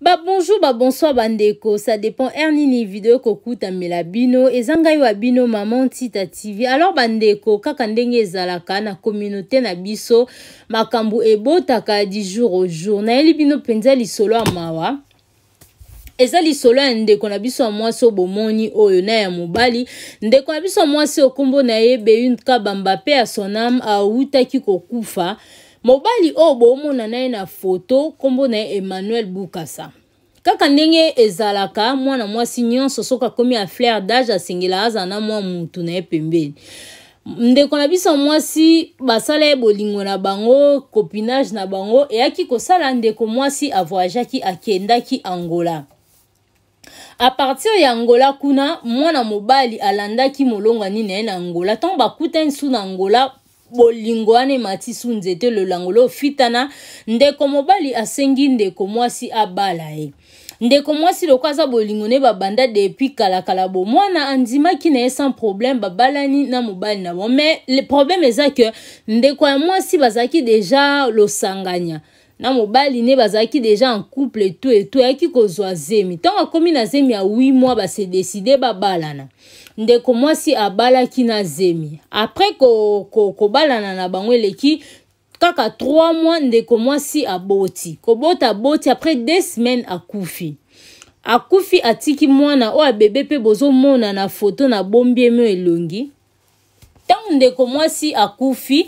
babonjour babonsoir bandeko ça dépend r er nini video ekokutamela bino eza ngai wa bino mama ntita tv alors bandeko kaka ndenge ezalaka na communauté na biso makambo ebotaka du jour au jour nayeli bino mpenza lisolo ya mawa eza lisolo ya ndeko na biso ya mwasi oyo bomoni oyo na ya mobali ndeko na biso ya mwasi oyo nkombo na ye beyunka bamba mpe ya sonam awutaki kokufa mobali oyo boomona na ye na foto nkombo na ye emmanuel bukasa kaka ndenge ezalaka mwana mwasi nyonso soki akomi aflaire dage asengela aza na mwa mutu na ye pembeni ndeko na biso mwasi basala ye bolingo na bango copinage na bango eyaki kosala ndeko mwasi avoyageaki akendaki angola apartir ya angola kuna mwana mobali alandaki molongwani na ye na angola ntango bakutani su na angola bolingo wana emati su nzete lolango lofitana ndeko mobali asengi ndeko mwasi abala ye ndeko mwasi loko aza bolingo ne babanda depuis kalakala bo mwana andimaki na ye sans problème babalani na mobali na bango mais le problème eza ke ndeko ya mwasi bazalaki deja losanganya na mobali ne bazalaki deja en couple etu etu ayaki kozwa zemi ntango akómi na zemi ya 8 mois base deside babalana ndeko mwasi abalaki na zemi apres kobalana ko, ko, ko na bango eleki kaka 3 mois ndeko mwasi aboti kobota aboti apres 2 semaine akufi akufi atiki mwana oyo abebe mpe bozomona na foto na bombi eme elongi ntango ndeko mwasi akufi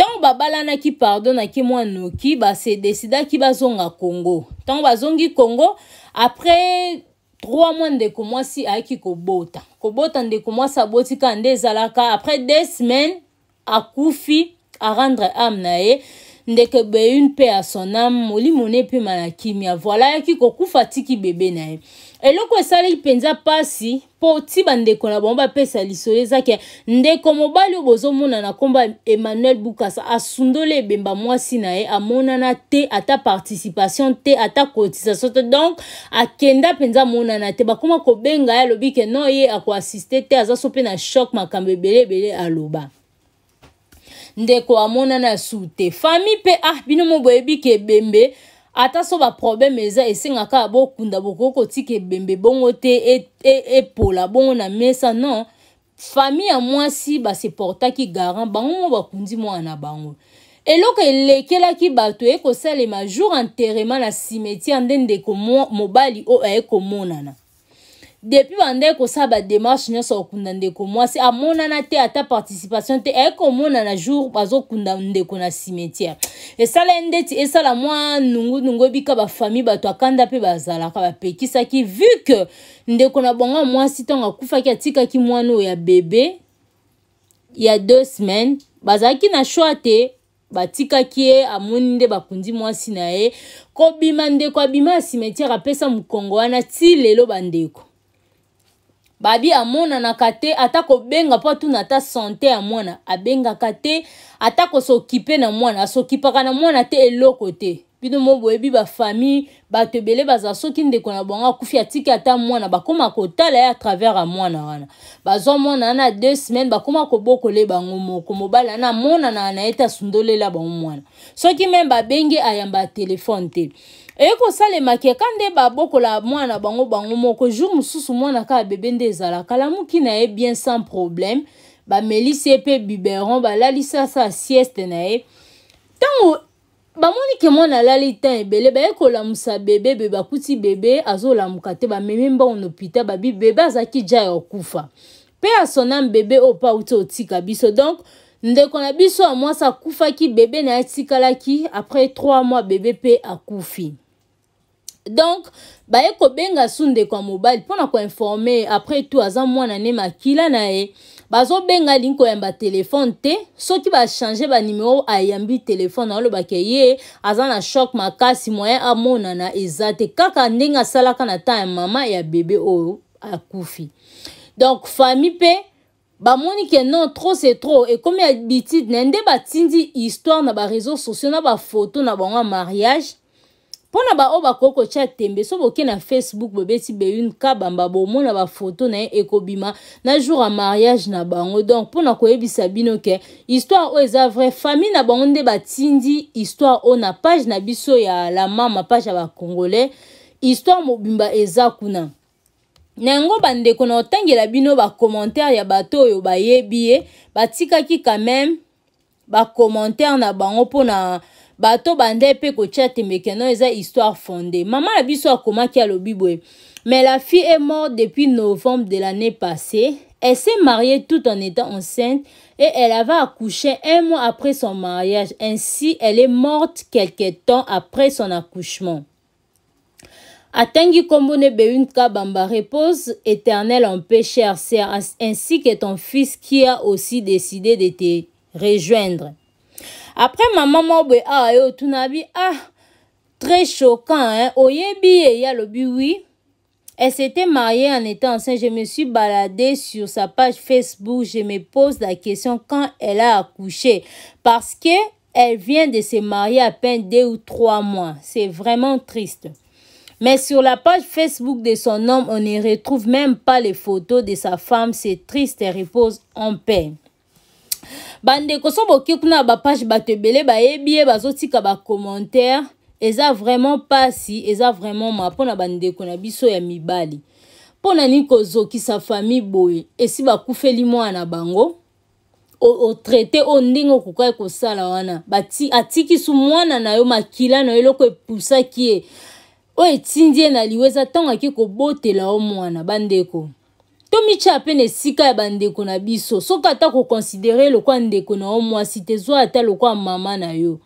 ntango babalanaki pardonaki mwa noki base desidaki bazonga congo ntango bazongi congo après trois mois ndeko mwasi ayaki kobota kobota ndeko mwasi aboti kaka nde ezalaka après deux semaines akufi arendre ame na ye ndeke beyun mpe asonam molimo ne epema na kimia voila ayaki kokufa tiki bebe na ye eloko esaleli mpenza mpasi mpo ti bandeko na bango bapesa lisolo eza ke ndeko mobali oyo bozomona na nkombo ya emmanuel bukasa asundoli ebemba mwasi na ye amonana te ata participation te ata cotisation te donc akenda mpenza amonana te bakóma kobenga ye alobi ke no ye akoassiste te aza so mpe na shok makambo ebele ebele aloba ndeko amonana ya su te fami mpe ah bino mo boyebi ke ebembe ata so baproblème eza esengaka bokunda bokoki kotika ebembe bongo te epola e, e bongo na mesa non fami ya mwasi baseportaki garant bango mo bakundi mwana na bango eloko elekelaki bato ekosalema jour enterrement na cimetière nde ndeko mobali oyo aye komonana depuis bandai kosala bademarche nyonso akokunda ndeko mwasi amonana te ata participation te ayei komonana jour bazokunda ndeko na cimetière esala ye ndeti esala mwa nungunungu ebika bafamille bato akanda mpe bazalaka bapekisaki vu ke ndeko na bango ya mwasi ntango akufaki atikaki mwana oyo ya bebe ya deux semaines bazalaki na shwa te batikaki ye amoni nde bakundi mwasi na ye kobima ndeko abima ya simetiere apesa mokongo wana ti lelo bandeko babi amonanaka te ata kobenga mpo atuna ata sante ya mwana abengaka te ata kosokipe na mwana asokipaka na mwana te eloko te bino mo boyebi bafamille bato ebele bazala soki ndeko na bango akufi atiki ata mwana bakóma kotala ye atravers ya mwana wana bazwa mwana wana na deux semaine bakóma kobokole bango moko mobali wana amonana na ye te asundolela bango mwana soki meme babenge ayamba ya telefone te ekosalemaki ka nde babokola mwana bango bango moko jour mosusu mwana kaka bebe nde ezalaka lamuki na ye bien sans problème bamelisi ye mpe biberon balalisi asa sieste na ye ntango bamoni ke mwana alali tan ebele baye kolamusa bebe be bakuti bebe azolamuka te bamemi mbango nopita babi bebe azalaki ja ya kokufa mpe asonam bebe oyo mpo auti otika biso donk ndeko na biso ya mwasi akufaki bebe na ye atikalaki après 3 mois bebe mpe akufi donk baye kobenga su ndeko ya mobali mpo na koinforme après tout aza mwana ne makila na ye bazobenga lingi koyamba telefone te soki bachange banimero ayambi telefone alobaka ye aza na shok makasi moyen amonana eza te kaka ndenge asalaka na ntan ya mama ya bebe oyo akufi donc fami mpe bamoni ke non trop c'est trop ekomi habitude na nde batindi histoire na bareseau sociaux na bafoto na bango ya mariage mpo na baoyo bakoki kotya tembe so boke na facebook bobeti beyune kabamba bomona bafoto na ye ekobima na jour ya mariage na bango donc mpo na koyebisa bino ke histoire oyo eza vrai famille na bango nde batindi histoire oyo na page na biso ya la mama page ya bacongolais histoire mobimba eza kuna na yango bandeko na otangela bino bacommentaire ya bato oyo bayebi ye batikaki quand même bacommentaire na bango mpo na bato bandé mpe Mekeno temeke eza histoire fondée Maman a biso akomaki mais la fille est morte depuis novembre de l'année passée Elle s'est mariée tout en étant enceinte et elle avait accouché un mois après son mariage. Ainsi, elle est morte quelque temps après son accouchement. Atengi Kombone Beunka Bamba repose éternel en paix, ainsi que ton fils qui a aussi décidé de te rejoindre après maman maman, ah, ah très choquant hein oyebi ya le bi, oui Elle s'était mariée en étant enceinte. Je me suis baladée sur sa page Facebook. Je me pose la question quand elle a accouché. Parce que elle vient de se marier à peine deux ou trois mois. C'est vraiment triste. Mais sur la page Facebook de son homme, on ne retrouve même pas les photos de sa femme. C'est triste Elle repose en paix. bandeko so boki kuna na bapage bato ebele bayebi ye bazotika bacommentaire eza vraiment mpasi eza vraiment ma mpona bandeko na biso ya mibali mpo nani kozokisa fami boye esi bakufeli mwana bango otraite oyo ndenge okokai kosala wana atikisu mwana na yo makila na yo eloko epusaki ye oyo etindi ye na liwa eza ntango ake kobotela yo mwana bandeko tomitya pene esika ya bandeko na biso soki ata kokonsidere lokwa ndeko na yo mwasi tezwa ata lokwa mama na yo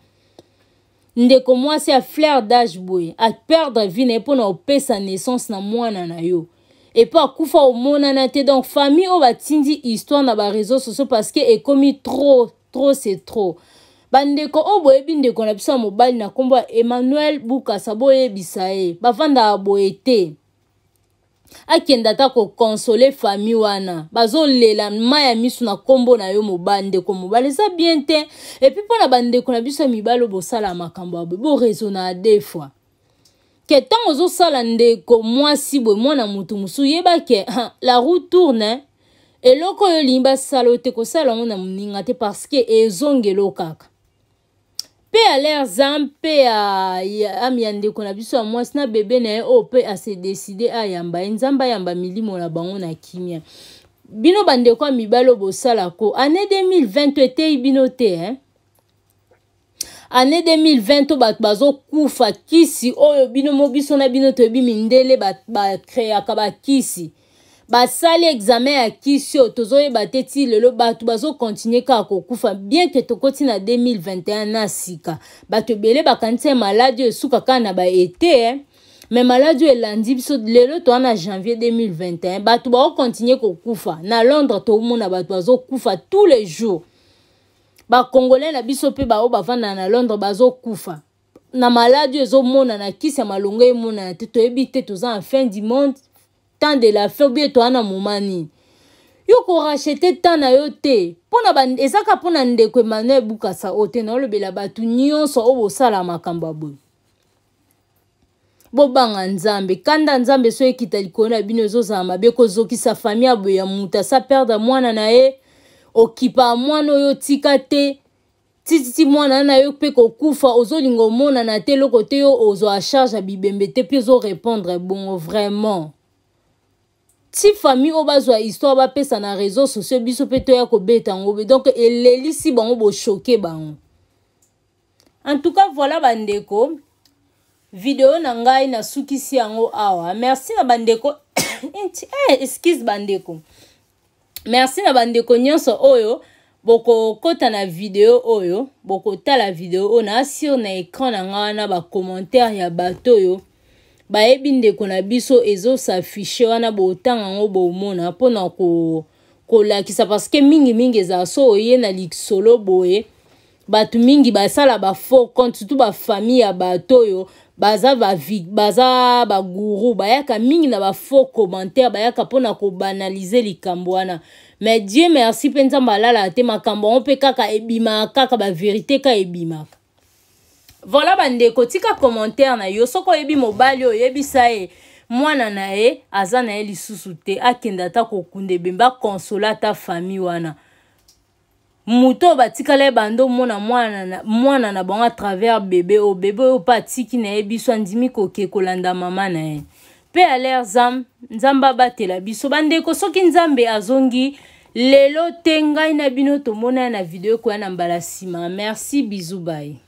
ndeko mwasi afleur d'age boye aperdre vi na ye mpo na opesa naissance na mwana na yo epo akufa omonana te donc famille oyo batindi histoire na bareseau sociaux parce que ekomi trop trop c'est trop bandeko oyo boyebi ndeko na biso ya mobali na nkombo ya emmanuel bukasa boyebisa ye bavandaka boye te akende ata kokonsole fami wana bazolela ma ya miso na nkombo na yo moba ndeko mobali eza bien te epui mpona bandeko na biso ya mibali oyo bosala makambo ya boye boraisona ade fois ke ntango ozosala ndeko mwasi boye mwana motu mosusu yeba ke la roue tourne eloko oyo olingi basala oyo te kosala yango na moninga te parce ke ezongelo kaka mpe ya lere za mpe ya ame ya ndeko na biso ya mwasi na bebe na ye oyo mpe asedeside ayamba ye nzambe ayamba milimo na bango na kimia bino bandeko ya mibali oyo bosala ko année 2020 eteyi bino te eh? année 2020 oyo bato bazokufa kisi oyo bino mo biso na bino toyebi mindele bakreaka bakisi ba basali examen ya kisi oyo tozoyeba te ti lelo bato bazokontinue kaka kokufa bien ke tokoti na 2021 na sika bato ebele bakanisi ya maladi oyo esuka kaka na baete eh. me maladi oyo elandi biso lelo toa na janvier 2021 bato bakokontinue kokufa na londres tomona bato bazokufa tous les jours bakongolais na biso mpe bao bavanda na londres bazokufa na maladi oyo ezomona na kisi ya malongo emonana te toyebi te toza na fin du monde temps de la fin obie toya na moma nini yo korachete temps na yo te mpona eza kaka mpona ndeko emmanuel bukasa oyo te naolobela bato nyonso oyo bosala makambo ya boye bobanga nzambe kanda nzambe so ekita likolo na bino ezozala mabe kozokisa fami ya boye ya moto asa perde mwana na ye okipa mwana oyo otika te tititi mwana na yo mpe kokufa ozolinga omonana te eloko te yo ozwa charge ya bibembe te mpe ozorépondre bongo vraiment ti famille oyo bazwa histoire bapesa na réseau sociaux biso mpe toya kobeta yango donc elelisi bango boshoke bango en tout cas voilà bandeko video na ngai nasukisi yango awa merci na bandeko eh, excuse bandeko merci na bandeko nyonso oyo bokokɔta na video oyo bokotala video oyo na asire na ekran na ngai wana bacommentaire ya bato oyo bayebi ndeko na biso ezosafishe wana botanga yango bomona mpona kolakisa ko parceke mingimingi ezala so oye na lisolo boye bato mingi basala bafaux compte surtout bafamille ya bato oyo baza baza baguru bayaka mingi na bafaux commentaire bayaka mpona kobanalize likambo wana mais dieu merci mpe nzambe alala te makambo yango mpe kaka ebimaka kaka baverité ka ebimaka voila bandeko tika commentaire na yo soki oyebi mobali oyebisa ye mwana na ye aza na ye lisusu te akende ata kokunda ebembe akonsola ata fami wana moto oyo batikala ye bando omona mwana na bango atravers bebe oyo bebe oyo mpe atiki na ye biso andimi koke kolanda mama na ye mpe alaire zam nzambe abatela biso bandeko soki nzambe azongi lelo te ngai na bino tomona ye na video ekoya na mbala nsima merci bizu baye